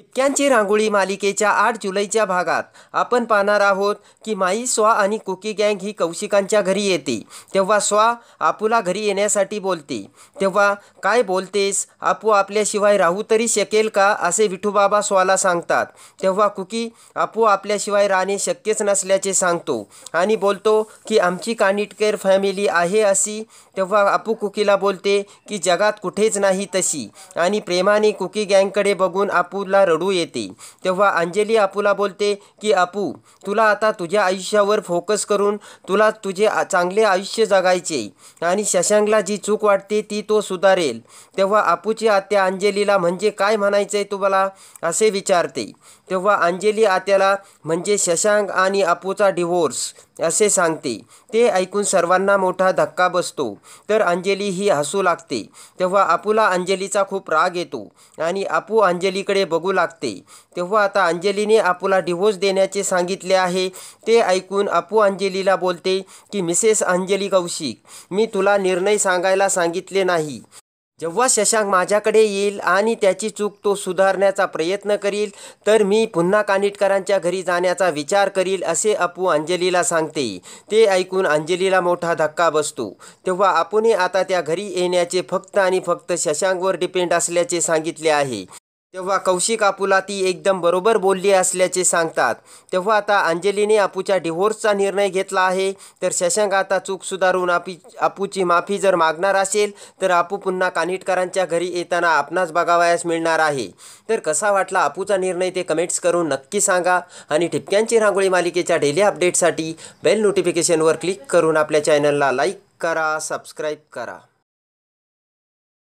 इतक्यांची रांगोळी मालिकेच्या आठ जुलैच्या भागात आपण पाहणार आहोत की माई स्वा आणि कुकी गँग ही कौशिकांच्या घरी येते तेव्हा स्वा आपूला घरी येण्यासाठी बोलते तेव्हा काय बोलतेस आपू आपल्याशिवाय राहू तरी शकेल का असे विठूबाबा स्वाला सांगतात तेव्हा कुकी आपू आपल्याशिवाय राहणे शक्यच नसल्याचे सांगतो आणि बोलतो की आमची कानिटकेर फॅमिली आहे अशी तेव्हा आपू कुकीला बोलते की जगात कुठेच नाही तशी आणि प्रेमाने कुकी गँगकडे बघून आपूला रडू येते तेव्हा अंजली आपूला बोलते की अपू तुला आता तुझ्या आयुष्यावर फोकस करून तुला तुझे चांगले आयुष्य जगायचे आणि शशांकला जी चूक वाटते ती तो सुधारेल तेव्हा अपूची आत्या अंजलीला म्हणजे काय म्हणायचं आहे तुम्हाला असे विचारते तेव्हा अंजली आत्याला म्हणजे शशांक आणि अपूचा डिवोर्स असे सांगते ते ऐकून सर्वांना मोठा धक्का बसतो तर अंजली ही हसू लागते तेव्हा अपूला अंजलीचा खूप राग येतो आणि अपू अंजलीकडे बघू लागते तेव्हा आता अंजलीने आपूला डिव्होर्स देण्याचे सांगितले आहे ते ऐकून अपू अंजलीला बोलते की मिसेस अंजली कौशिक मी तुला निर्णय सांगायला सांगितले नाही जेव्हा शशांक माझ्याकडे येईल आणि त्याची चूक तो सुधारण्याचा प्रयत्न करील तर मी पुन्हा कानिटकरांच्या घरी जाण्याचा विचार करील असे अपू अंजलीला सांगते ते ऐकून अंजलीला मोठा धक्का बसतो तेव्हा अपूने आता त्या घरी येण्याचे फक्त आणि फक्त शशांकवर डिपेंड असल्याचे सांगितले आहे तेव्हा कौशिक आपूला ती एकदम बरोबर बोलली असल्याचे सांगतात तेव्हा आता अंजलीने आपूच्या डिव्होर्सचा निर्णय घेतला आहे तर शशांक आता चूक सुधारून आपी आपूची माफी जर मागणार असेल तर आपू पुन्हा कानिटकरांच्या घरी येताना आपणास बघावयास मिळणार आहे तर कसा वाटला आपूचा निर्णय ते कमेंट्स करून नक्की सांगा आणि ठिपक्यांची रांगोळी मालिकेच्या डेली अपडेटसाठी बेल नोटिफिकेशनवर क्लिक करून आपल्या चॅनलला लाईक करा सबस्क्राईब करा